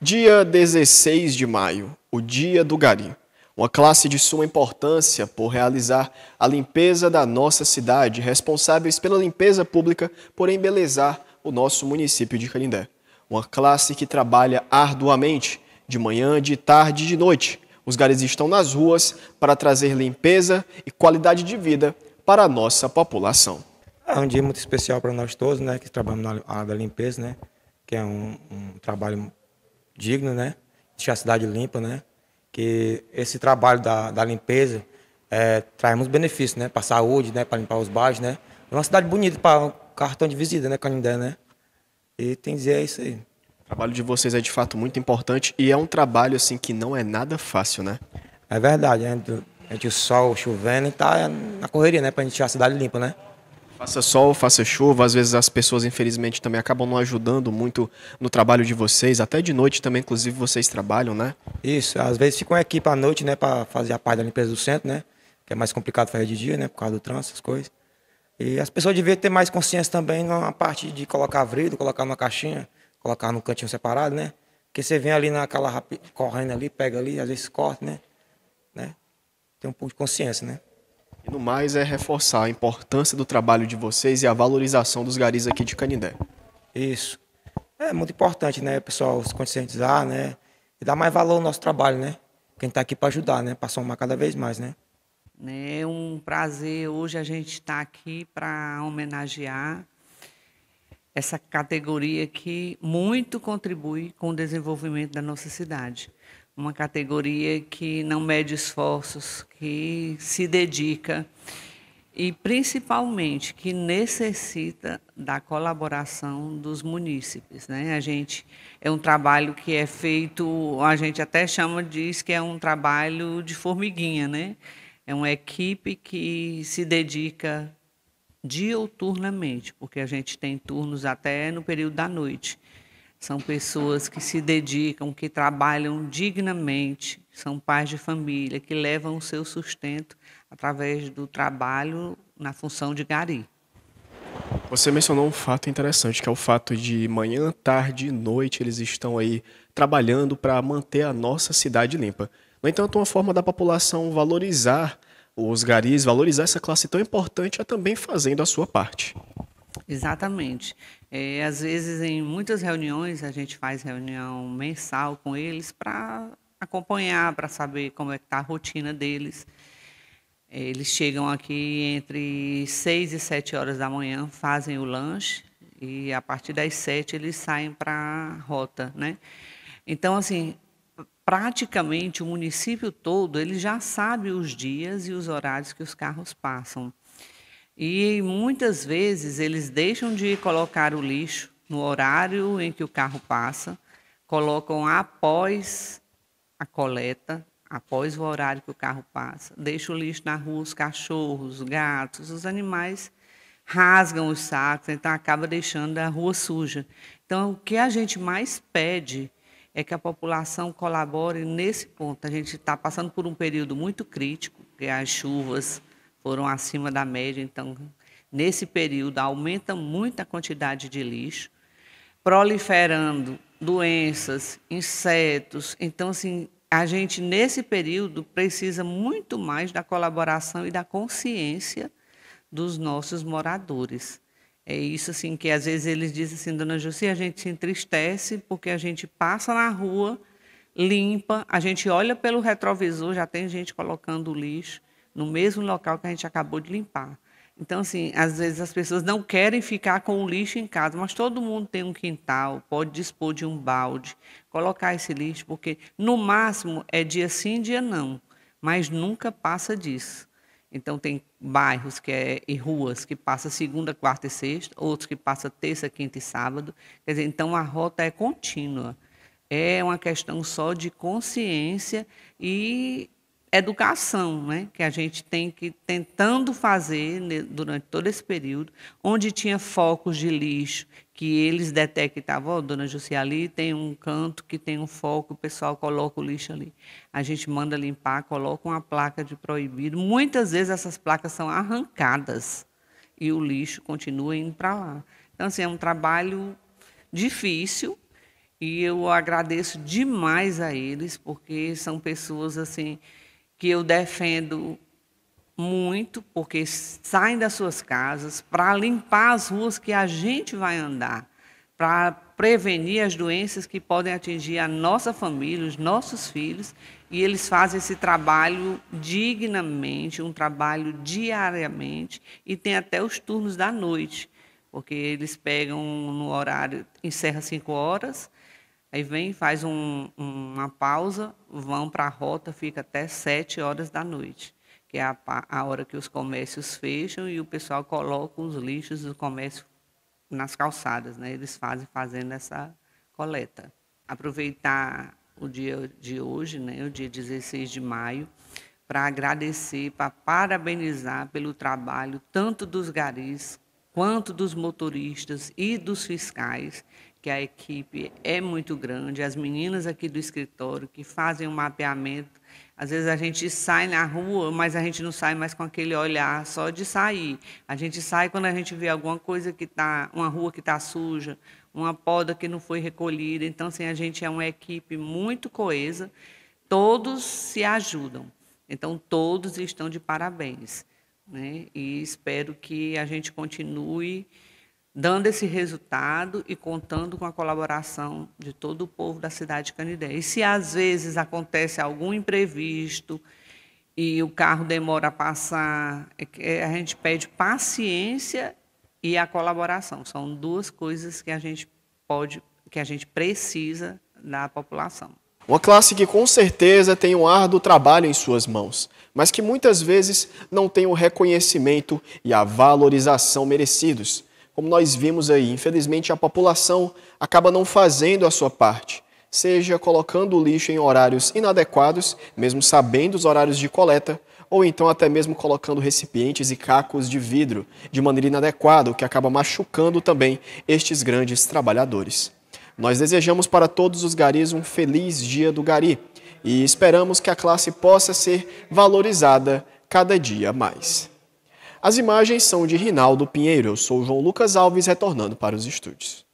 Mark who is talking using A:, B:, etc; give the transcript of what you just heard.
A: Dia 16 de maio, o Dia do Gari. Uma classe de suma importância por realizar a limpeza da nossa cidade, responsáveis pela limpeza pública por embelezar o nosso município de Canindé. Uma classe que trabalha arduamente, de manhã, de tarde e de noite. Os garis estão nas ruas para trazer limpeza e qualidade de vida para a nossa população. É um dia muito especial
B: para nós todos, né, que trabalhamos na área da limpeza, né, que é um, um trabalho digno, né? Deixar a cidade limpa, né? Que esse trabalho da, da limpeza é, traz muitos benefícios, né? Para a saúde, né? Para limpar os bairros, né? É uma cidade bonita para um
A: cartão de visita, né? Canindé, né? E tem que dizer é isso aí. O trabalho de vocês é de fato muito importante e é um trabalho assim que não é nada fácil, né? É verdade, né? A gente, o sol chovendo e tá na correria, né? Para a gente deixar a cidade limpa, né? Faça sol, faça chuva, às vezes as pessoas, infelizmente, também acabam não ajudando muito no trabalho de vocês, até de noite também, inclusive, vocês trabalham, né? Isso, às vezes fica uma equipe à noite, né, para fazer a parte da limpeza do centro,
B: né? Que é mais complicado fazer de dia, né, por causa do trânsito, essas coisas. E as pessoas deveriam ter mais consciência também na parte de colocar vidro, colocar numa caixinha, colocar num cantinho separado, né? Porque você vem ali naquela correndo ali, pega ali, às vezes corta, né? né? Tem um pouco de consciência, né?
A: E no mais é reforçar a importância do trabalho de vocês e a valorização dos garis aqui de Canindé. Isso.
B: É muito importante, né, pessoal, se conscientizar, né? E dar mais valor ao nosso trabalho, né? Quem está aqui para ajudar, né? Para somar cada vez mais, né?
C: É um prazer hoje a gente estar tá aqui para homenagear essa categoria que muito contribui com o desenvolvimento da nossa cidade uma categoria que não mede esforços, que se dedica e principalmente que necessita da colaboração dos munícipes, né? A gente é um trabalho que é feito, a gente até chama diz que é um trabalho de formiguinha, né? É uma equipe que se dedica dioturnamente, porque a gente tem turnos até no período da noite. São pessoas que se dedicam, que trabalham dignamente, são pais de família, que levam o seu sustento através do trabalho na função de gari. Você
A: mencionou um fato interessante, que é o fato de manhã, tarde e noite eles estão aí trabalhando para manter a nossa cidade limpa. No entanto, uma forma da população valorizar os garis, valorizar essa classe tão importante é também fazendo a sua parte.
C: Exatamente. É, às vezes, em muitas reuniões, a gente faz reunião mensal com eles para acompanhar, para saber como é está a rotina deles. É, eles chegam aqui entre 6 e 7 horas da manhã, fazem o lanche e a partir das 7 eles saem para a rota, né? Então, assim, praticamente o município todo, ele já sabe os dias e os horários que os carros passam. E muitas vezes eles deixam de colocar o lixo no horário em que o carro passa, colocam após a coleta, após o horário que o carro passa, deixam o lixo na rua, os cachorros, os gatos, os animais rasgam os sacos, então acaba deixando a rua suja. Então, o que a gente mais pede é que a população colabore nesse ponto. A gente está passando por um período muito crítico, que é as chuvas foram acima da média. Então, nesse período, aumenta muito a quantidade de lixo, proliferando doenças, insetos. Então, assim, a gente, nesse período, precisa muito mais da colaboração e da consciência dos nossos moradores. É isso assim que às vezes eles dizem assim, dona Jussi, a gente se entristece porque a gente passa na rua, limpa, a gente olha pelo retrovisor, já tem gente colocando lixo, no mesmo local que a gente acabou de limpar. Então, assim, às vezes as pessoas não querem ficar com o lixo em casa, mas todo mundo tem um quintal, pode dispor de um balde, colocar esse lixo, porque no máximo é dia sim, dia não, mas nunca passa disso. Então, tem bairros que é, e ruas que passa segunda, quarta e sexta, outros que passa terça, quinta e sábado. Quer dizer, então a rota é contínua. É uma questão só de consciência e educação, né, que a gente tem que tentando fazer durante todo esse período, onde tinha focos de lixo que eles detectavam, oh, dona ali tem um canto que tem um foco, o pessoal coloca o lixo ali. A gente manda limpar, coloca uma placa de proibido. Muitas vezes essas placas são arrancadas e o lixo continua indo para lá. Então, assim, é um trabalho difícil, e eu agradeço demais a eles, porque são pessoas assim que eu defendo muito, porque saem das suas casas para limpar as ruas que a gente vai andar, para prevenir as doenças que podem atingir a nossa família, os nossos filhos, e eles fazem esse trabalho dignamente, um trabalho diariamente, e tem até os turnos da noite, porque eles pegam no horário, encerra 5 horas, Aí vem, faz um, uma pausa, vão para a rota, fica até sete horas da noite, que é a, a hora que os comércios fecham e o pessoal coloca os lixos do comércio nas calçadas, né? Eles fazem fazendo essa coleta. Aproveitar o dia de hoje, né, o dia 16 de maio, para agradecer, para parabenizar pelo trabalho tanto dos garis quanto dos motoristas e dos fiscais que a equipe é muito grande, as meninas aqui do escritório que fazem o um mapeamento. Às vezes a gente sai na rua, mas a gente não sai mais com aquele olhar só de sair. A gente sai quando a gente vê alguma coisa que está, uma rua que está suja, uma poda que não foi recolhida. Então, assim, a gente é uma equipe muito coesa, todos se ajudam. Então, todos estão de parabéns. Né? E espero que a gente continue dando esse resultado e contando com a colaboração de todo o povo da cidade de Canidé. E se às vezes acontece algum imprevisto e o carro demora a passar, é é, a gente pede paciência e a colaboração. São duas coisas que a gente pode, que a gente precisa da população.
A: Uma classe que com certeza tem um árduo trabalho em suas mãos, mas que muitas vezes não tem o reconhecimento e a valorização merecidos como nós vimos aí. Infelizmente, a população acaba não fazendo a sua parte, seja colocando o lixo em horários inadequados, mesmo sabendo os horários de coleta, ou então até mesmo colocando recipientes e cacos de vidro de maneira inadequada, o que acaba machucando também estes grandes trabalhadores. Nós desejamos para todos os garis um feliz dia do gari e esperamos que a classe possa ser valorizada cada dia mais. As imagens são de Rinaldo Pinheiro. Eu sou João Lucas Alves, retornando para os estúdios.